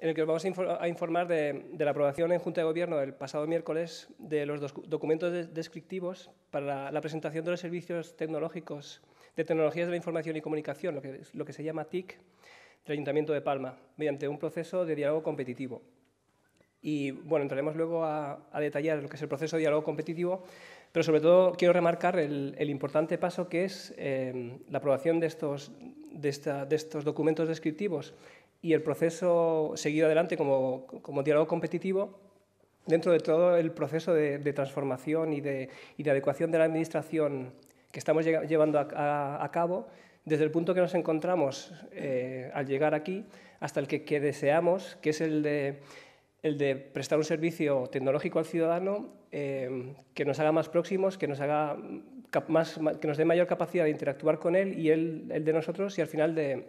en el que os vamos a, informar de, la aprobación en Junta de Gobierno del pasado miércoles de los dos documentos descriptivos para la, presentación de los servicios tecnológicos de tecnologías de la información y comunicación, lo que, lo que se llama TIC, del Ayuntamiento de Palma, mediante un proceso de diálogo competitivo. Y bueno, entraremos luego a, detallar lo que es el proceso de diálogo competitivo, pero sobre todo quiero remarcar el, importante paso que es eh, la aprobación de estos, de, de estos documentos descriptivos y el proceso seguido adelante como, como diálogo competitivo dentro de todo el proceso de, transformación y de, y de, adecuación de la Administración que estamos llevando a, cabo, desde el punto que nos encontramos eh, al llegar aquí hasta el que, deseamos, que es el de, el de, prestar un servicio tecnológico al ciudadano eh, que nos haga más próximos, que nos, haga más, que nos dé mayor capacidad de interactuar con él y el él de nosotros y al final de,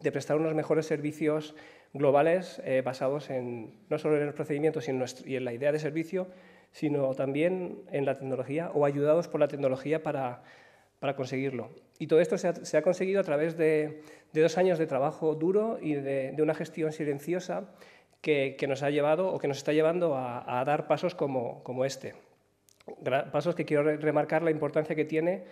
de prestar unos mejores servicios globales eh, basados no solo en los procedimientos y en, la idea de servicio, sino también en la tecnología o ayudados por la tecnología para, conseguirlo. Y todo esto se ha, conseguido a través de, dos años de trabajo duro y de, una gestión silenciosa que, nos ha llevado o que nos está llevando a, dar pasos como, este. pasos que quiero remarcar la importancia que tiene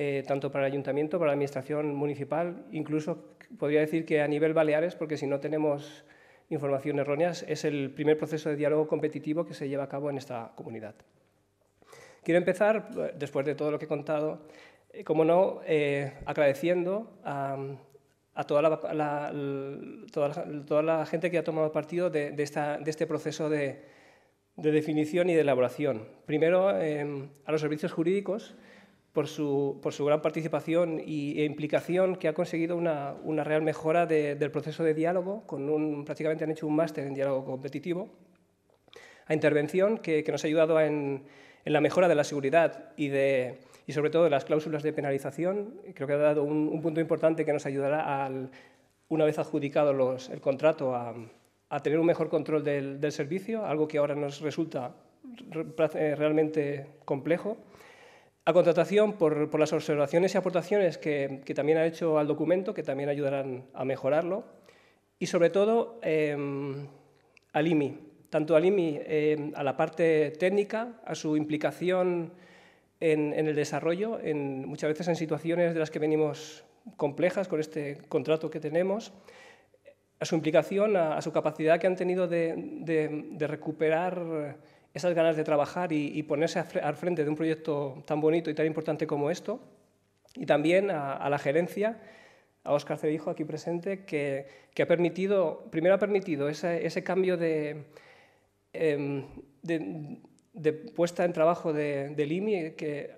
eh, tanto para el ayuntamiento, para la administración municipal, incluso podría decir que a nivel Baleares, porque si no tenemos información errónea, es el primer proceso de diálogo competitivo que se lleva a cabo en esta comunidad. Quiero empezar, eh, después de todo lo que he contado, eh, como no, agradeciendo a, toda, la, gente que ha tomado partido de, este proceso de, definición y de elaboración. Primero, a los servicios jurídicos, por su, gran participación y, e implicación que ha conseguido una, real mejora del proceso de diálogo. Con un, prácticamente han hecho un máster en diálogo competitivo a intervención que, nos ha ayudado en, la mejora de la seguridad y, sobre todo de las cláusulas de penalización. Creo que ha dado un, punto importante que nos ayudará una vez adjudicado el contrato a, tener un mejor control del servicio, algo que ahora nos resulta eh, realmente complejo. A contratación, por, las observaciones y aportaciones que, también ha hecho al documento, que también ayudarán a mejorarlo, y sobre todo eh, al IMI, tanto al IMI em, a la parte técnica, a su implicación en, el desarrollo, en, muchas veces en situaciones de las que venimos complejas con este contrato que tenemos, a su implicación, a, su capacidad que han tenido de, de recuperar esas ganas de trabajar y, ponerse al frente de un proyecto tan bonito y tan importante como esto. Y también a, la gerencia, a Oscar Cedijo aquí presente, que, ha permitido, primero ha permitido ese, cambio de, em, de puesta en trabajo de, del IMI, que,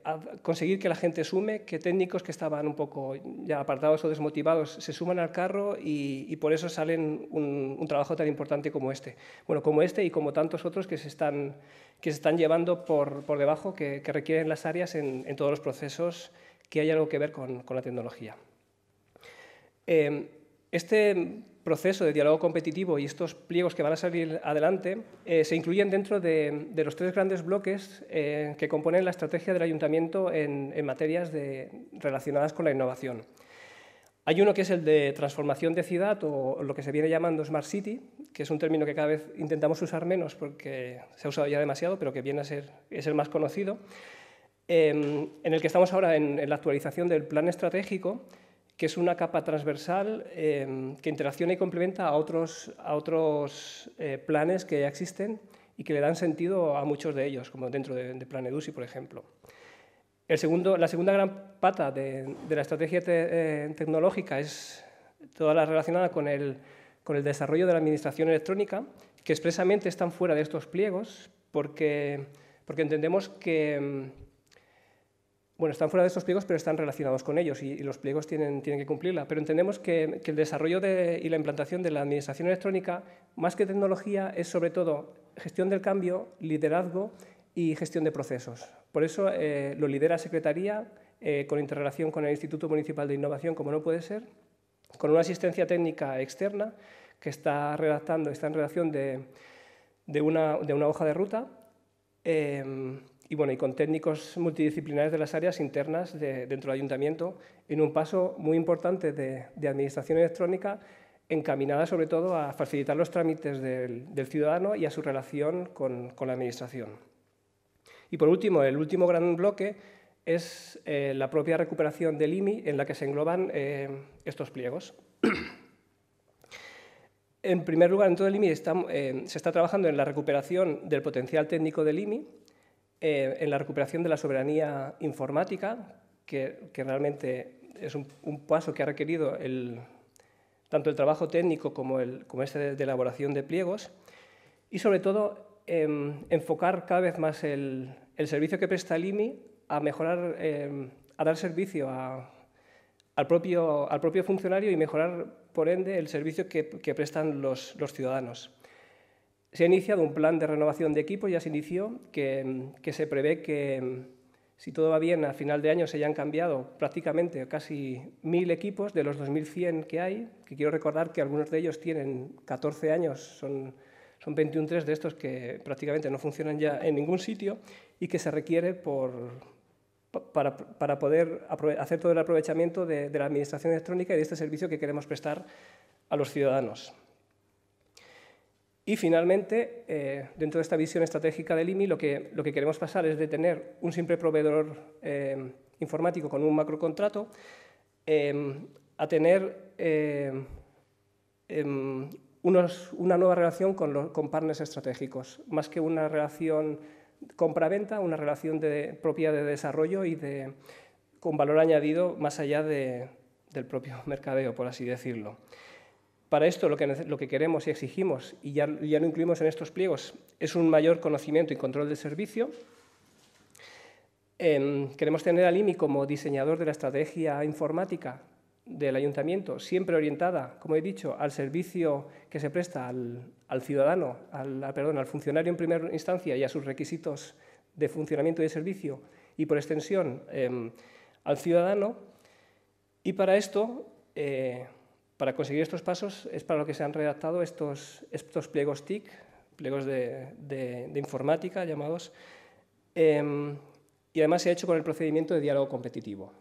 conseguir que la gente sume, que técnicos que estaban un poco ya apartados o desmotivados se suman al carro y, por eso salen un, trabajo tan importante como este. Bueno, como este y como tantos otros que se están, que se están llevando por, debajo, que, requieren las áreas en, todos los procesos que hay algo que ver con, la tecnología. Eh, este proceso de diálogo competitivo y estos pliegos que van a salir adelante eh, se incluyen dentro de, los tres grandes bloques eh, que componen la estrategia del ayuntamiento en, materias relacionadas con la innovación. Hay uno que es el de transformación de ciudad o lo que se viene llamando Smart City, que es un término que cada vez intentamos usar menos porque se ha usado ya demasiado, pero que viene a ser es el más conocido, em, en el que estamos ahora en la actualización del plan estratégico que es una capa transversal em, que interacciona y complementa a otros, a otros eh, planes que ya existen y que le dan sentido a muchos de ellos, como dentro de, de Plan EDUSI, por ejemplo. El segundo, la segunda gran pata de, la estrategia eh, tecnológica es toda la relacionada con el, con el desarrollo de la administración electrónica, que expresamente están fuera de estos pliegos porque, porque entendemos que em, bueno, están fuera de esos pliegos, pero están relacionados con ellos y, los pliegos tienen, tienen, que cumplirla. Pero entendemos que, el desarrollo y la implantación de la administración electrónica, más que tecnología, es sobre todo gestión del cambio, liderazgo y gestión de procesos. Por eso eh, lo lidera Secretaría, eh, con interrelación con el Instituto Municipal de Innovación, como no puede ser, con una asistencia técnica externa que está redactando, está en relación de, de, una, de una, hoja de ruta. Em, y, bueno, con técnicos multidisciplinares de las áreas internas dentro del ayuntamiento, en un paso muy importante de, administración electrónica encaminada sobre todo a facilitar los trámites del, ciudadano y a su relación con, la administración. Y por último, el último gran bloque es eh, la propia recuperación del IMI en la que se engloban eh, estos pliegos. En primer lugar, en todo el IMI eh, se está trabajando en la recuperación del potencial técnico del IMI, eh, en la recuperación de la soberanía informática, que, realmente es un, paso que ha requerido tanto el trabajo técnico como, el, como este de, elaboración de pliegos, y sobre todo em, enfocar cada vez más el, servicio que presta el IMI a mejorar, em, a dar servicio al, propio, funcionario y mejorar, por ende, el servicio que, prestan los ciudadanos. Se ha iniciado un plan de renovación de equipos, ya se inició, que, se prevé que, si todo va bien, a final de año se hayan cambiado prácticamente casi 1.000 equipos de los 2.100 que hay, que quiero recordar que algunos de ellos tienen 14 años, son, son 21 de estos que prácticamente no funcionan ya en ningún sitio y que se requiere para, poder hacer todo el aprovechamiento de la administración electrónica y de este servicio que queremos prestar a los ciudadanos. Y finalmente, eh, dentro de esta visión estratégica del IMI, lo que, lo que, queremos pasar es de tener un simple proveedor eh, informático con un macrocontrato eh, a tener em, unos, una nueva relación con, los, con partners estratégicos, más que una relación compra-venta, una relación de, propia de desarrollo y de, con valor añadido más allá de, del propio mercadeo, por así decirlo. Para esto lo que, lo que queremos y exigimos, y ya, ya, lo incluimos en estos pliegos, es un mayor conocimiento y control del servicio. Em, queremos tener al IMI como diseñador de la estrategia informática del ayuntamiento, siempre orientada, como he dicho, al servicio que se presta al, al ciudadano, al, perdón, al funcionario en primera instancia y a sus requisitos de funcionamiento y de servicio, y por extensión em, al ciudadano. Y para esto eh, para conseguir estos pasos es para lo que se han redactado estos, estos pliegos TIC, pliegos de, informática llamados, em, y además se ha hecho con el procedimiento de diálogo competitivo.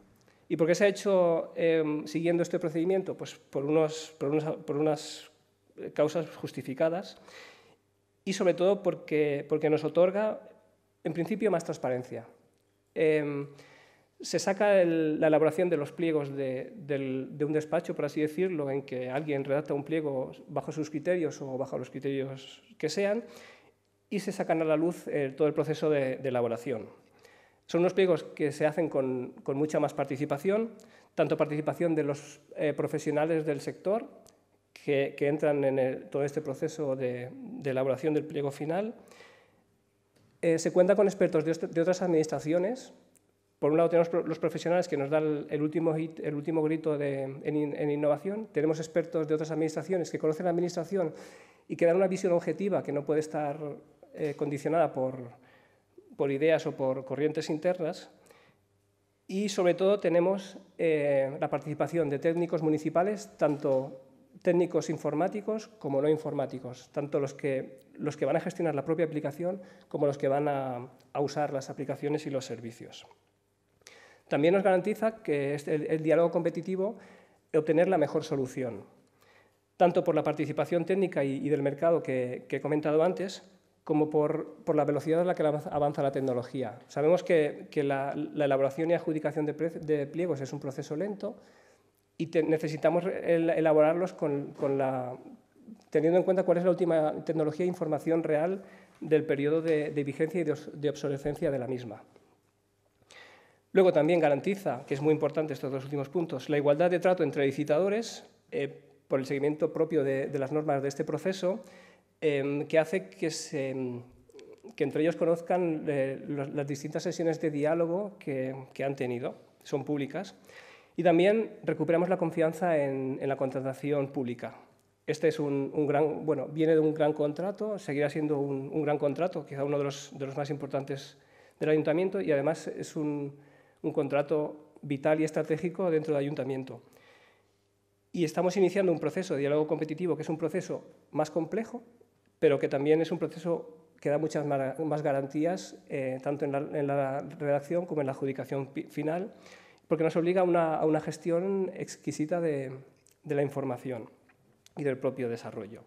¿Y por qué se ha hecho em, siguiendo este procedimiento? Pues por, unos, por, por unas causas justificadas y sobre todo porque, porque nos otorga, en principio, más transparencia. Em, se saca la elaboración de los pliegos de, un despacho, por así decirlo, en que alguien redacta un pliego bajo sus criterios o bajo los criterios que sean, y se sacan a la luz eh, todo el proceso de, elaboración. Son unos pliegos que se hacen con, mucha más participación, tanto participación de los eh, profesionales del sector que, entran en todo este proceso de, elaboración del pliego final. Eh, se cuenta con expertos de otras administraciones por un lado tenemos los profesionales que nos dan el último, grito de, en, innovación, tenemos expertos de otras administraciones que conocen la administración y que dan una visión objetiva que no puede estar eh, condicionada por, ideas o por corrientes internas. Y sobre todo tenemos eh, la participación de técnicos municipales, tanto técnicos informáticos como no informáticos, tanto los que, van a gestionar la propia aplicación como los que van a usar las aplicaciones y los servicios. También nos garantiza que el, diálogo competitivo obtener la mejor solución, tanto por la participación técnica y, del mercado que, he comentado antes, como por, la velocidad a la que avanza la tecnología. Sabemos que, la, elaboración y adjudicación de, pliegos es un proceso lento y necesitamos elaborarlos con, teniendo en cuenta cuál es la última tecnología e información real del periodo de, vigencia y de obsolescencia de la misma. Luego también garantiza, que es muy importante estos dos últimos puntos, la igualdad de trato entre licitadores eh, por el seguimiento propio de, las normas de este proceso, eh, que hace que, entre ellos conozcan eh, las distintas sesiones de diálogo que, han tenido, son públicas. Y también recuperamos la confianza en, la contratación pública. Este es un, gran, bueno, viene de un gran contrato, seguirá siendo un, gran contrato, quizá uno de los más importantes del ayuntamiento, y además es un, un contrato vital y estratégico dentro del ayuntamiento. Y estamos iniciando un proceso de diálogo competitivo que es un proceso más complejo, pero que también es un proceso que da muchas más garantías, eh, tanto en la, redacción como en la adjudicación final, porque nos obliga a una, gestión exquisita de, la información y del propio desarrollo.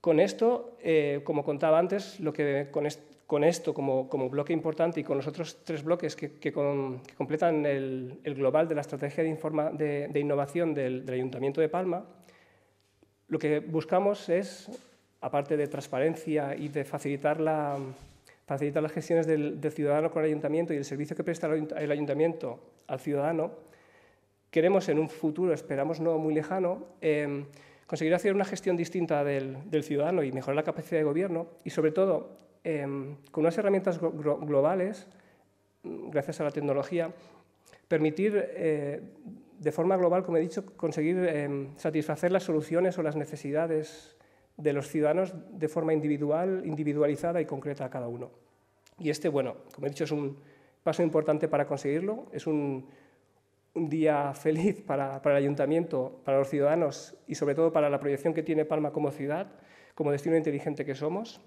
Con esto, eh, como contaba antes, lo que, con esto con esto como, como, bloque importante y con los otros tres bloques que, que, completan el, el, global de la estrategia de, informa, de, de innovación del, del, Ayuntamiento de Palma, lo que buscamos es, aparte de transparencia y de facilitar, la, facilitar las gestiones del, del, ciudadano con el ayuntamiento y el servicio que presta el ayuntamiento al ciudadano, queremos en un futuro, esperamos no muy lejano, em, conseguir hacer una gestión distinta del, del ciudadano y mejorar la capacidad de gobierno y, sobre todo, Em, con unas herramientas globales, gracias a la tecnología, permitir eh, de forma global, como he dicho, conseguir em, satisfacer las soluciones o las necesidades de los ciudadanos de forma individual, individualizada y concreta a cada uno. Y este, bueno, como he dicho, es un paso importante para conseguirlo, es un, día feliz para, el ayuntamiento, para los ciudadanos y sobre todo para la proyección que tiene Palma como ciudad, como destino inteligente que somos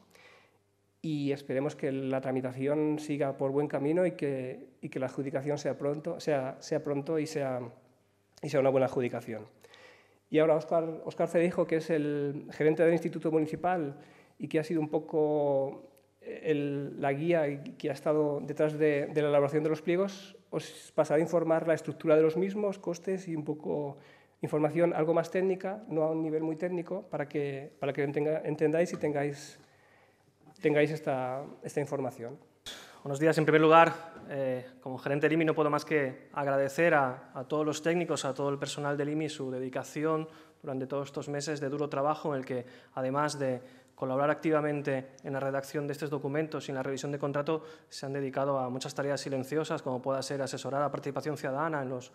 y esperemos que la tramitación siga por buen camino y que, y que la adjudicación sea pronto, sea, sea pronto y, sea, y sea una buena adjudicación. Y ahora Oscar, Oscar dijo que es el gerente del Instituto Municipal y que ha sido un poco eh, el, la guía que ha estado detrás de, la elaboración de los pliegos, os pasará a informar la estructura de los mismos, costes y un poco información algo más técnica, no a un nivel muy técnico, para que, para que entendáis y tengáis tengáis esta, esta información. Buenos días. En primer lugar, eh, como gerente del IMI no puedo más que agradecer a, a, todos los técnicos, a todo el personal del IMI su dedicación durante todos estos meses de duro trabajo en el que, además de colaborar activamente en la redacción de estos documentos y en la revisión de contrato, se han dedicado a muchas tareas silenciosas, como pueda ser asesorar a participación ciudadana en los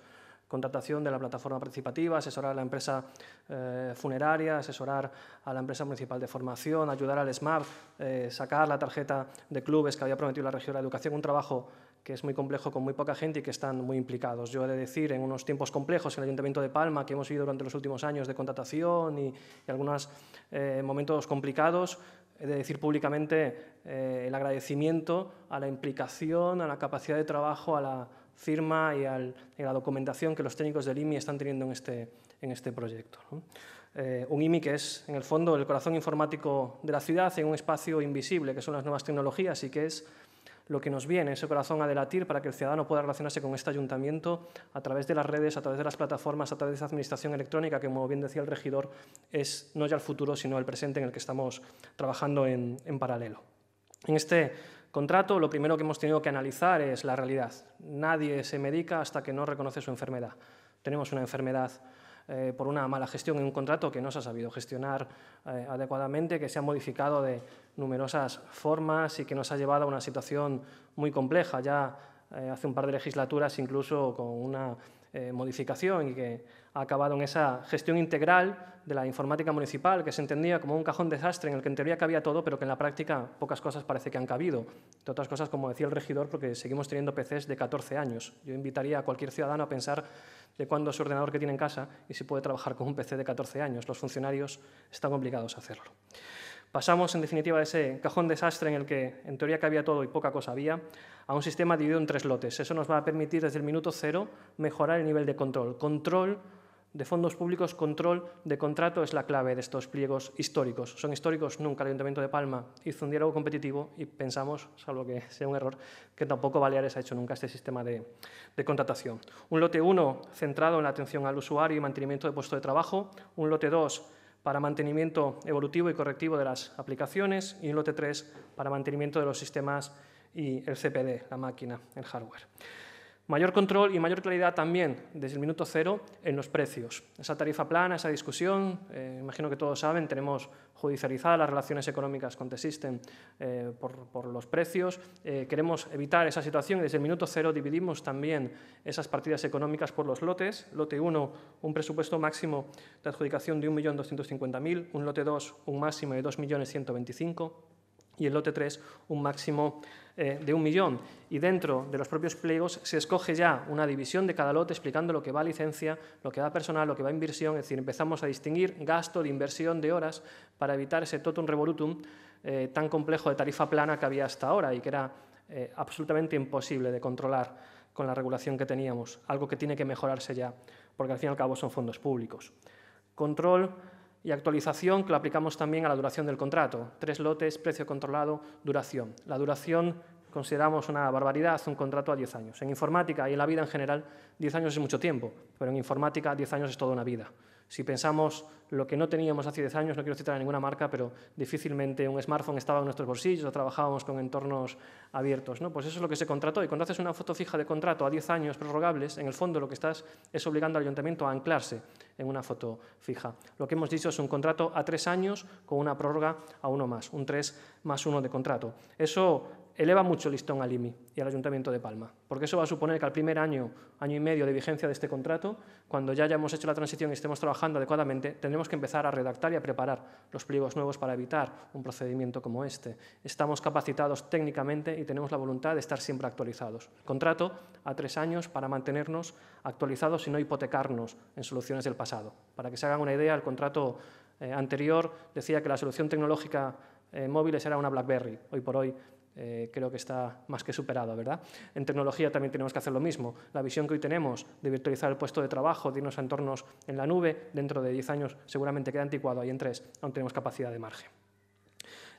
contratación de la plataforma participativa, asesorar a la empresa eh, funeraria, asesorar a la empresa municipal de formación, ayudar al SMART, eh, sacar la tarjeta de clubes que había prometido la región de educación, un trabajo que es muy complejo con muy poca gente y que están muy implicados. Yo he de decir, en unos tiempos complejos en el Ayuntamiento de Palma, que hemos vivido durante los últimos años de contratación y, algunos eh, momentos complicados, he de decir públicamente el agradecimiento a la implicación, a la capacidad de trabajo, a la firma y, a la documentación que los técnicos del IMI están teniendo en este, en este proyecto. Eh, un IMI que es, en el fondo, el corazón informático de la ciudad en un espacio invisible, que son las nuevas tecnologías y que es lo que nos viene, ese corazón a delatir para que el ciudadano pueda relacionarse con este ayuntamiento a través de las redes, a través de las plataformas, a través de esa administración electrónica que, como bien decía el regidor, es no ya el futuro, sino el presente en el que estamos trabajando en, en paralelo. En este contrato, lo primero que hemos tenido que analizar es la realidad. Nadie se medica hasta que no reconoce su enfermedad. Tenemos una enfermedad eh, por una mala gestión en un contrato que no se ha sabido gestionar eh, adecuadamente, que se ha modificado de numerosas formas y que nos ha llevado a una situación muy compleja. Ya eh, hace un par de legislaturas incluso con una modificación y que ha acabado en esa gestión integral de la informática municipal, que se entendía como un cajón desastre en el que en teoría cabía todo, pero que en la práctica pocas cosas parece que han cabido. Entre otras cosas, como decía el regidor, porque seguimos teniendo PCs de 14 años. Yo invitaría a cualquier ciudadano a pensar de cuándo es su ordenador que tiene en casa y si puede trabajar con un PC de 14 años. Los funcionarios están obligados a hacerlo. Pasamos, en definitiva, de ese cajón desastre en el que en teoría cabía todo y poca cosa había, a un sistema dividido en tres lotes. Eso nos va a permitir desde el minuto cero mejorar el nivel de control. Control de fondos públicos, control de contrato es la clave de estos pliegos históricos. Son históricos, nunca el Ayuntamiento de Palma hizo un diálogo competitivo y pensamos, salvo que sea un error, que tampoco Baleares ha hecho nunca este sistema de, contratación. Un lote 1 centrado en la atención al usuario y mantenimiento de puesto de trabajo, un lote 2 para mantenimiento evolutivo y correctivo de las aplicaciones y un lote 3 para mantenimiento de los sistemas y el CPD, la máquina, el hardware. Mayor control y mayor claridad también desde el minuto cero en los precios. Esa tarifa plana, esa discusión, eh, imagino que todos saben, tenemos judicializadas las relaciones económicas con existen eh, por, los precios. Eh, queremos evitar esa situación y desde el minuto cero dividimos también esas partidas económicas por los lotes. Lote 1, un presupuesto máximo de adjudicación de 1.250.000, un lote 2, un máximo de 2.125.000 y el lote 3, un máximo eh, de un millón y dentro de los propios pliegos se escoge ya una división de cada lote explicando lo que va a licencia, lo que va a personal, lo que va a inversión, es decir, empezamos a distinguir gasto de inversión de horas para evitar ese totum revolutum eh, tan complejo de tarifa plana que había hasta ahora y que era eh, absolutamente imposible de controlar con la regulación que teníamos, algo que tiene que mejorarse ya, porque al fin y al cabo son fondos públicos. Control y actualización que lo aplicamos también a la duración del contrato. Tres lotes, precio controlado, duración. La duración consideramos una barbaridad un contrato a 10 años. En informática y en la vida en general, 10 años es mucho tiempo, pero en informática 10 años es toda una vida. Si pensamos lo que no teníamos hace 10 años, no quiero citar ninguna marca, pero difícilmente un smartphone estaba en nuestros bolsillos o trabajábamos con entornos abiertos. ¿no? Pues eso es lo que se contrató. Y cuando haces una foto fija de contrato a 10 años prorrogables, en el fondo lo que estás es obligando al ayuntamiento a anclarse en una foto fija. Lo que hemos dicho es un contrato a 3 años con una prórroga a uno más, un 3 más 1 de contrato. Eso eleva mucho el listón al IMI y al Ayuntamiento de Palma, porque eso va a suponer que al primer año, año y medio de vigencia de este contrato, cuando ya hayamos hecho la transición y estemos trabajando adecuadamente, tendremos que empezar a redactar y a preparar los pliegos nuevos para evitar un procedimiento como este. Estamos capacitados técnicamente y tenemos la voluntad de estar siempre actualizados. Contrato a tres años para mantenernos actualizados y no hipotecarnos en soluciones del pasado. Para que se hagan una idea, el contrato eh, anterior decía que la solución tecnológica eh, móviles era una BlackBerry. Hoy por hoy eh, creo que está más que superado, ¿verdad? En tecnología también tenemos que hacer lo mismo. La visión que hoy tenemos de virtualizar el puesto de trabajo, de irnos a entornos en la nube, dentro de 10 años seguramente queda anticuado y en tres aún tenemos capacidad de margen.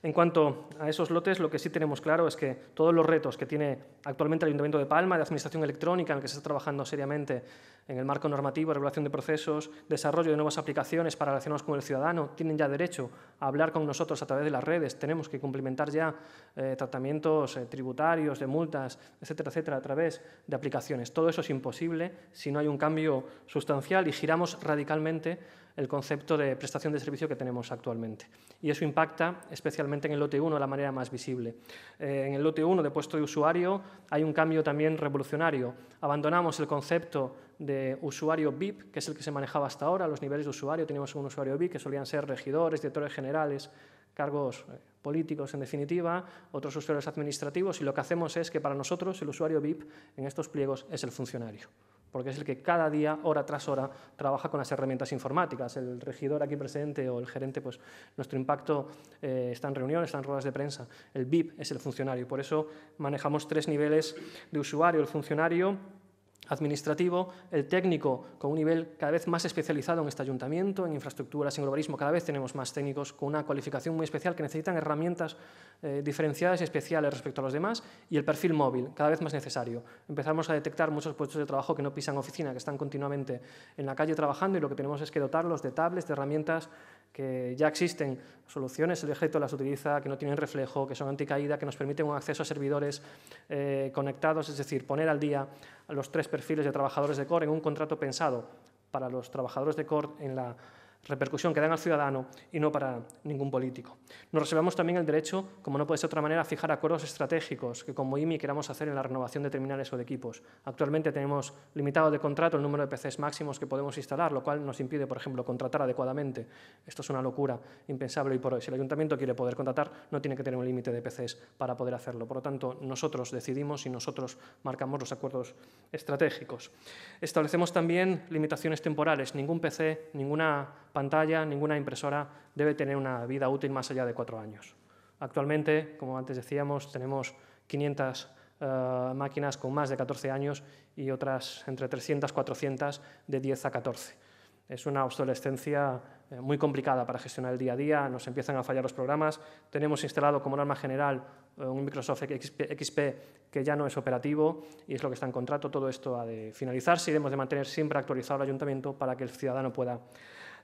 En cuanto a esos lotes, lo que sí tenemos claro es que todos los retos que tiene actualmente el Ayuntamiento de Palma, de administración electrónica, en el que se está trabajando seriamente en el marco normativo, regulación de procesos, desarrollo de nuevas aplicaciones para relacionarnos con el ciudadano, tienen ya derecho a hablar con nosotros a través de las redes, tenemos que cumplimentar ya eh, tratamientos eh, tributarios, de multas, etcétera, etcétera, a través de aplicaciones. Todo eso es imposible si no hay un cambio sustancial y giramos radicalmente el concepto de prestación de servicio que tenemos actualmente. Y eso impacta especialmente en el lote 1 de la manera más visible. Eh, en el lote 1 de puesto de usuario hay un cambio también revolucionario. Abandonamos el concepto de usuario VIP, que es el que se manejaba hasta ahora, los niveles de usuario. Teníamos un usuario VIP que solían ser regidores, directores generales, cargos eh, políticos en definitiva, otros usuarios administrativos, y lo que hacemos es que para nosotros el usuario VIP en estos pliegos es el funcionario porque es el que cada día, hora tras hora, trabaja con las herramientas informáticas. El regidor aquí presente o el gerente, pues nuestro impacto eh, está en reuniones, está en ruedas de prensa. El VIP es el funcionario. Por eso manejamos tres niveles de usuario. El funcionario administrativo, el técnico con un nivel cada vez más especializado en este ayuntamiento, en infraestructuras, en globalismo, cada vez tenemos más técnicos con una cualificación muy especial que necesitan herramientas eh, diferenciadas y especiales respecto a los demás, y el perfil móvil, cada vez más necesario. Empezamos a detectar muchos puestos de trabajo que no pisan oficina, que están continuamente en la calle trabajando y lo que tenemos es que dotarlos de tablets, de herramientas que ya existen soluciones, el ejército las utiliza, que no tienen reflejo, que son anticaída, que nos permiten un acceso a servidores eh, conectados, es decir, poner al día los tres perfiles de trabajadores de core en un contrato pensado para los trabajadores de core en la repercusión que dan al ciudadano y no para ningún político. Nos reservamos también el derecho, como no puede ser otra manera, a fijar acuerdos estratégicos que como IMI queramos hacer en la renovación de terminales o de equipos. Actualmente tenemos limitado de contrato el número de PCs máximos que podemos instalar, lo cual nos impide, por ejemplo, contratar adecuadamente. Esto es una locura impensable y por hoy. Si el ayuntamiento quiere poder contratar, no tiene que tener un límite de PCs para poder hacerlo. Por lo tanto, nosotros decidimos y nosotros marcamos los acuerdos estratégicos. Establecemos también limitaciones temporales. Ningún PC, ninguna pantalla, ninguna impresora debe tener una vida útil más allá de cuatro años. Actualmente, como antes decíamos, tenemos 500 eh, máquinas con más de 14 años y otras entre 300 400 de 10 a 14. Es una obsolescencia eh, muy complicada para gestionar el día a día, nos empiezan a fallar los programas, tenemos instalado como norma general eh, un Microsoft XP, XP, que ya no es operativo y es lo que está en contrato, todo esto ha de finalizarse y debemos de mantener siempre actualizado el ayuntamiento para que el ciudadano pueda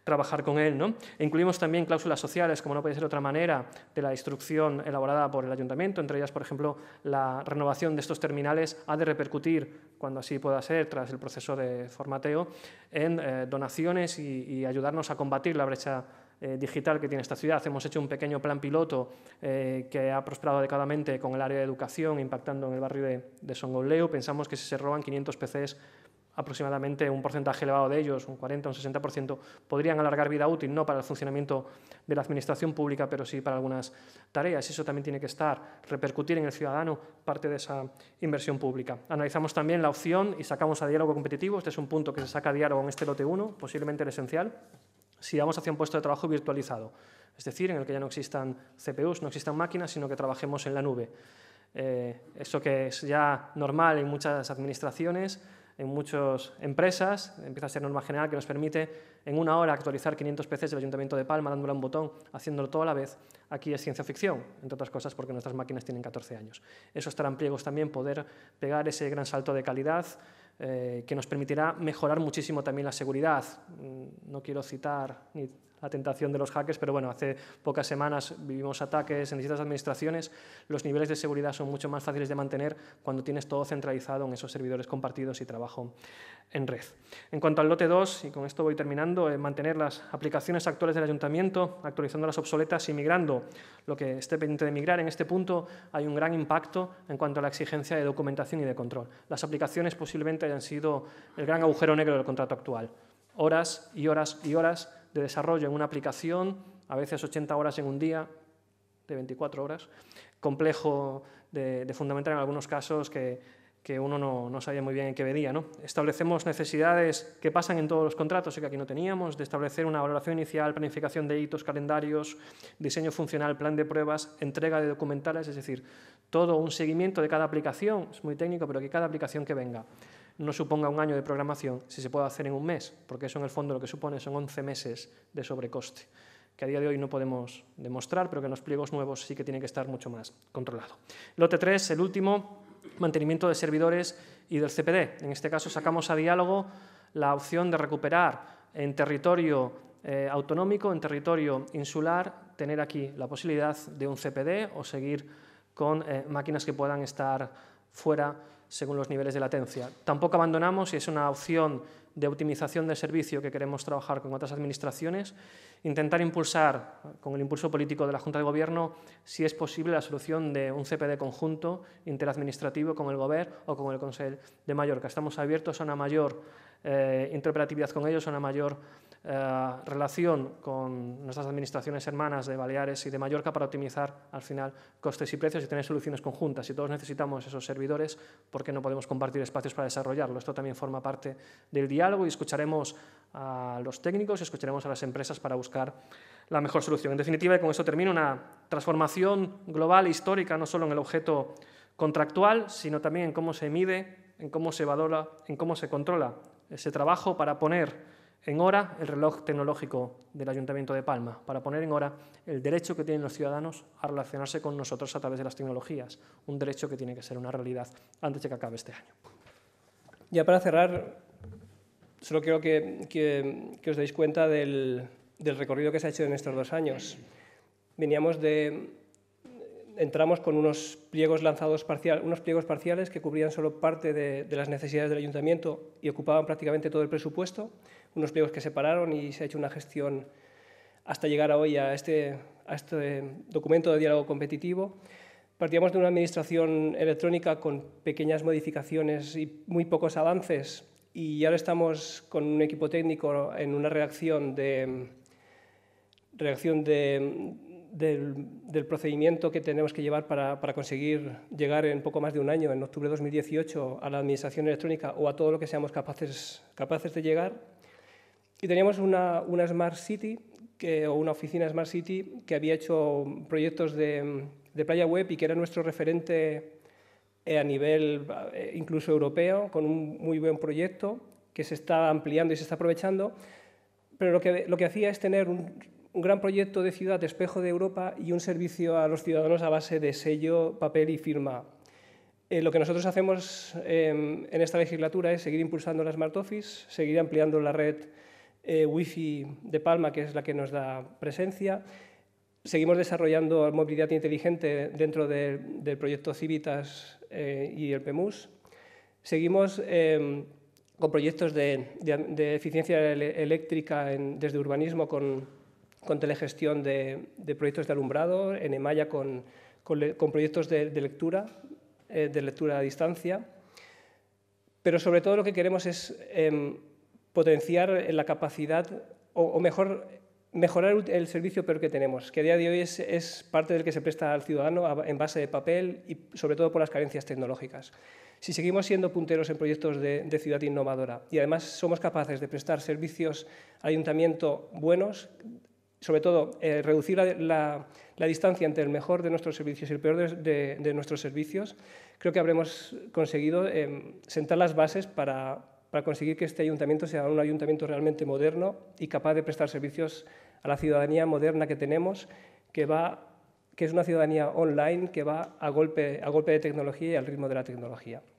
trabajar con él. ¿no? E incluimos también cláusulas sociales, como no puede ser otra manera, de la instrucción elaborada por el ayuntamiento, entre ellas, por ejemplo, la renovación de estos terminales ha de repercutir, cuando así pueda ser, tras el proceso de formateo, en eh, donaciones y, ayudarnos a combatir la brecha eh, digital que tiene esta ciudad. Hemos hecho un pequeño plan piloto eh, que ha prosperado adecuadamente con el área de educación, impactando en el barrio de, de Pensamos que si se roban 500 PCs aproximadamente un porcentaje elevado de ellos, un 40 un 60%, podrían alargar vida útil, no para el funcionamiento de la administración pública, pero sí para algunas tareas. Eso también tiene que estar, repercutir en el ciudadano parte de esa inversión pública. Analizamos también la opción y sacamos a diálogo competitivo. Este es un punto que se saca a diálogo en este lote 1, posiblemente el esencial. Si vamos hacia un puesto de trabajo virtualizado, es decir, en el que ya no existan CPUs, no existan máquinas, sino que trabajemos en la nube. Eh, eso que es ya normal en muchas administraciones, en muchas empresas, empieza a ser norma general que nos permite en una hora actualizar 500 PCs del Ayuntamiento de Palma dándole un botón, haciéndolo todo a la vez. Aquí es ciencia ficción, entre otras cosas porque nuestras máquinas tienen 14 años. Eso estarán pliegos también, poder pegar ese gran salto de calidad eh, que nos permitirá mejorar muchísimo también la seguridad. Mm, no quiero citar ni la tentación de los hackers, pero bueno, hace pocas semanas vivimos ataques en distintas administraciones, los niveles de seguridad son mucho más fáciles de mantener cuando tienes todo centralizado en esos servidores compartidos y trabajo en red. En cuanto al lote 2, y con esto voy terminando, eh, mantener las aplicaciones actuales del ayuntamiento, actualizando las obsoletas y migrando lo que esté pendiente de migrar. En este punto hay un gran impacto en cuanto a la exigencia de documentación y de control. Las aplicaciones posiblemente hayan sido el gran agujero negro del contrato actual. Horas y horas y horas de desarrollo en una aplicación, a veces 80 horas en un día, de 24 horas, complejo de, fundamentar fundamental en algunos casos que, que uno no, sabía muy bien en qué venía. ¿no? Establecemos necesidades que pasan en todos los contratos y que aquí no teníamos, de establecer una valoración inicial, planificación de hitos, calendarios, diseño funcional, plan de pruebas, entrega de documentales, es decir, todo un seguimiento de cada aplicación, es muy técnico, pero que cada aplicación que venga no suponga un año de programación si se puede hacer en un mes, porque eso en el fondo lo que supone son 11 meses de sobrecoste, que a día de hoy no podemos demostrar, pero que en los pliegos nuevos sí que tiene que estar mucho más controlado. Lote 3, el último, mantenimiento de servidores y del CPD. En este caso sacamos a diálogo la opción de recuperar en territorio eh, autonómico, en territorio insular, tener aquí la posibilidad de un CPD o seguir con eh, máquinas que puedan estar fuera según los niveles de latencia. Tampoco abandonamos, y es una opción de optimización del servicio que queremos trabajar con otras administraciones, intentar impulsar, con el impulso político de la Junta de Gobierno, si es posible la solución de un CPD conjunto interadministrativo con el Gobierno o con el Consejo de Mallorca. Estamos abiertos a una mayor eh, interoperatividad con ellos, a una mayor eh, relación con nuestras administraciones hermanas de Baleares y de Mallorca para optimizar al final costes y precios y tener soluciones conjuntas. Si todos necesitamos esos servidores, ¿por qué no podemos compartir espacios para desarrollarlo? Esto también forma parte del diálogo y escucharemos a los técnicos y escucharemos a las empresas para buscar la mejor solución. En definitiva, y con eso termina una transformación global e histórica, no solo en el objeto contractual, sino también en cómo se mide, en cómo se valora, en cómo se controla ese trabajo para poner en hora el reloj tecnológico del Ayuntamiento de Palma, para poner en hora el derecho que tienen los ciudadanos a relacionarse con nosotros a través de las tecnologías, un derecho que tiene que ser una realidad antes de que acabe este año. Ya para cerrar, solo quiero que, os deis cuenta del, del recorrido que se ha hecho en estos dos años. Veníamos de entramos con unos pliegos lanzados parcial, unos pliegos parciales que cubrían solo parte de, las necesidades del ayuntamiento y ocupaban prácticamente todo el presupuesto, unos pliegos que se pararon y se ha hecho una gestión hasta llegar a hoy a este, a este documento de diálogo competitivo. Partíamos de una administración electrónica con pequeñas modificaciones y muy pocos avances y ahora estamos con un equipo técnico en una reacción de, redacción de, del, procedimiento que tenemos que llevar para, conseguir llegar en poco más de un año, en octubre de 2018, a la administración electrónica o a todo lo que seamos capaces, de llegar. Y teníamos una, Smart City o una oficina Smart City que había hecho proyectos de, de playa web y que era nuestro referente eh, a nivel eh, incluso europeo, con un muy buen proyecto que se está ampliando y se está aprovechando. Pero lo que, lo que hacía es tener un un gran proyecto de ciudad espejo de Europa y un servicio a los ciudadanos a base de sello, papel y firma. Eh, lo que nosotros hacemos em, en esta legislatura es seguir impulsando la Smart Office, seguir ampliando la red eh, Wi-Fi de Palma, que es la que nos da presencia. Seguimos desarrollando movilidad inteligente dentro del proyecto Civitas eh, y el PEMUS. Seguimos em, con proyectos de, eficiencia eléctrica desde urbanismo con con telegestión de, proyectos de alumbrado, en Emaya con, proyectos de, lectura, eh, de lectura a distancia. Pero sobre todo lo que queremos es em, potenciar la capacidad o, mejor, mejorar el servicio peor que tenemos, que a día de hoy es, parte del que se presta al ciudadano en base de papel y sobre todo por las carencias tecnológicas. Si seguimos siendo punteros en proyectos de, de ciudad innovadora y además somos capaces de prestar servicios al ayuntamiento buenos, sobre todo, eh, reducir la, distancia entre el mejor de nuestros servicios y el peor de, nuestros servicios, creo que habremos conseguido eh, sentar las bases para, conseguir que este ayuntamiento sea un ayuntamiento realmente moderno y capaz de prestar servicios a la ciudadanía moderna que tenemos, que, que es una ciudadanía online que va a golpe, a golpe de tecnología y al ritmo de la tecnología.